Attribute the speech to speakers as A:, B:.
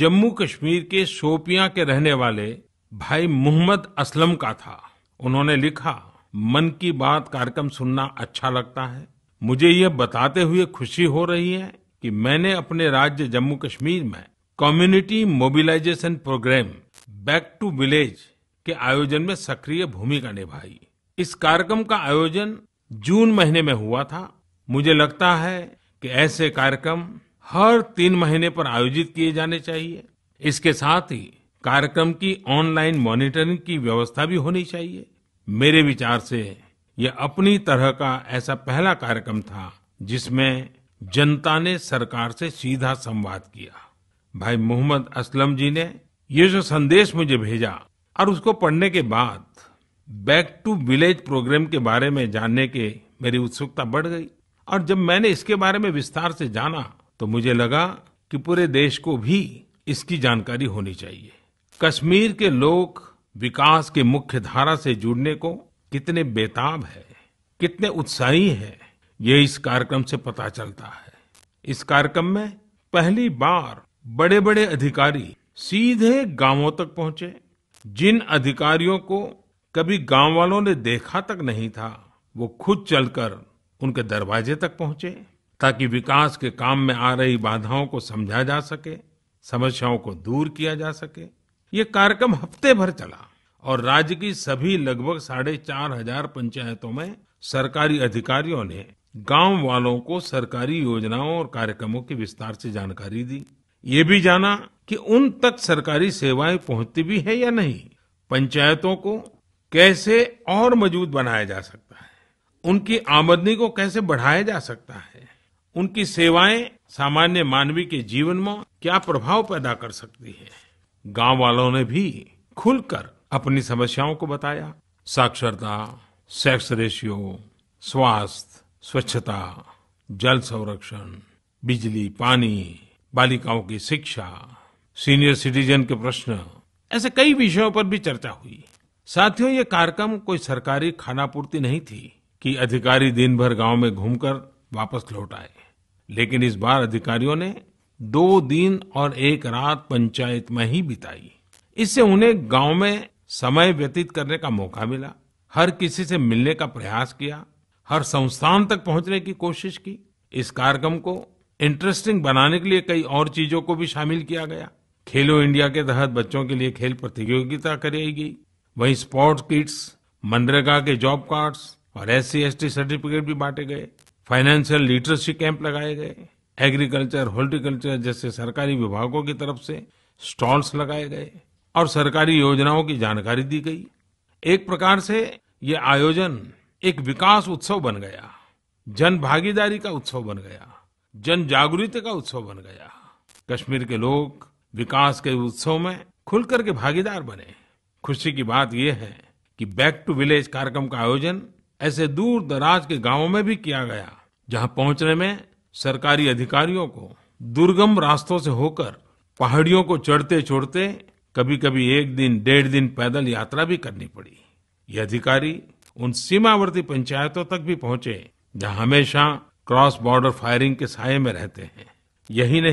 A: जम्मू कश्मीर के शोपियां के रहने वाले भाई मोहम्मद असलम का था उन्होंने लिखा मन की बात कार्यक्रम सुनना अच्छा लगता है मुझे यह बताते हुए खुशी हो रही है कि मैंने अपने राज्य जम्मू कश्मीर में community mobilisation programme back to village के आयोजन में सक्रिय भूमिका निभाई इस कार्यक्रम का आयोजन जून महीने में हुआ था मुझे लगता है कि ऐसे कार्यक्रम हर तीन महीने पर आयोजित किए जाने चाहिए इसके साथ ही कार्यक्रम की ऑनलाइन मॉनिटरिंग की व्यवस्था भी होनी चाहिए मेरे विचार से यह अपनी तरह का ऐसा पहला कार्यक्रम था जिसमें जनता ने सरकार से सीधा संवाद किया भाई मोहम्मद असलम जी ने ये जो संदेश मुझे भेजा और उसको पढ़ने के बाद बैक टू विलेज प्रोग्राम के बारे में जानने के मेरी उत्सुकता बढ़ गई और जब मैंने इसके बारे में विस्तार से जाना तो मुझे लगा कि पूरे देश को भी इसकी जानकारी होनी चाहिए कश्मीर के लोग विकास की मुख्य धारा से जुड़ने को कितने बेताब है कितने उत्साही है ये इस कार्यक्रम से पता चलता है इस कार्यक्रम में पहली बार बड़े बड़े अधिकारी सीधे गांवों तक पहुंचे जिन अधिकारियों को कभी गांव वालों ने देखा तक नहीं था वो खुद चलकर उनके दरवाजे तक पहुंचे ताकि विकास के काम में आ रही बाधाओं को समझा जा सके समस्याओं को दूर किया जा सके ये कार्यक्रम हफ्ते भर चला और राज्य की सभी लगभग साढ़े चार हजार पंचायतों में सरकारी अधिकारियों ने गांव वालों को सरकारी योजनाओं और कार्यक्रमों की विस्तार से जानकारी दी ये भी जाना कि उन तक सरकारी सेवाएं पहुंचती भी है या नहीं पंचायतों को कैसे और मजबूत बनाया जा सकता है उनकी आमदनी को कैसे बढ़ाया जा सकता है उनकी सेवाएं सामान्य मानवी के जीवन में क्या प्रभाव पैदा कर सकती है गांव वालों ने भी खुलकर अपनी समस्याओं को बताया साक्षरता सेक्स रेशियो स्वास्थ्य स्वच्छता जल संरक्षण बिजली पानी बालिकाओं की शिक्षा सीनियर सिटीजन के प्रश्न ऐसे कई विषयों पर भी चर्चा हुई साथियों ये कार्यक्रम कोई सरकारी खानापूर्ति नहीं थी कि अधिकारी दिन भर गांव में घूमकर वापस लौट आए लेकिन इस बार अधिकारियों ने दो दिन और एक रात पंचायत में ही बिताई इससे उन्हें गांव में समय व्यतीत करने का मौका मिला हर किसी से मिलने का प्रयास किया हर संस्थान तक पहुंचने की कोशिश की इस कार्यक्रम को इंटरेस्टिंग बनाने के लिए कई और चीजों को भी शामिल किया गया खेलो इंडिया के तहत बच्चों के लिए खेल प्रतियोगिता कराई गई वहीं स्पोर्ट्स किट्स मनरेगा के जॉब कार्ड्स और एस सी सर्टिफिकेट भी बांटे गए फाइनेंशियल लिटरेसी कैंप लगाए गए एग्रीकल्चर हॉर्टिकल्चर जैसे सरकारी विभागों की तरफ से स्टॉल्स लगाए गए और सरकारी योजनाओं की जानकारी दी गई एक प्रकार से ये आयोजन एक विकास उत्सव बन गया जन भागीदारी का उत्सव बन गया जन जागृति का उत्सव बन गया कश्मीर के लोग विकास के उत्सव में खुल करके भागीदार बने खुशी की बात यह है कि बैक टू विलेज कार्यक्रम का आयोजन ऐसे दूर दराज के गांवों में भी किया गया जहां पहुंचने में सरकारी अधिकारियों को दुर्गम रास्तों से होकर पहाड़ियों को चढ़ते चढ़ते कभी कभी एक दिन डेढ़ दिन पैदल यात्रा भी करनी पड़ी ये अधिकारी उन सीमावर्ती पंचायतों तक भी पहुंचे जहां हमेशा क्रॉस बॉर्डर फायरिंग के साये में रहते हैं यही नहीं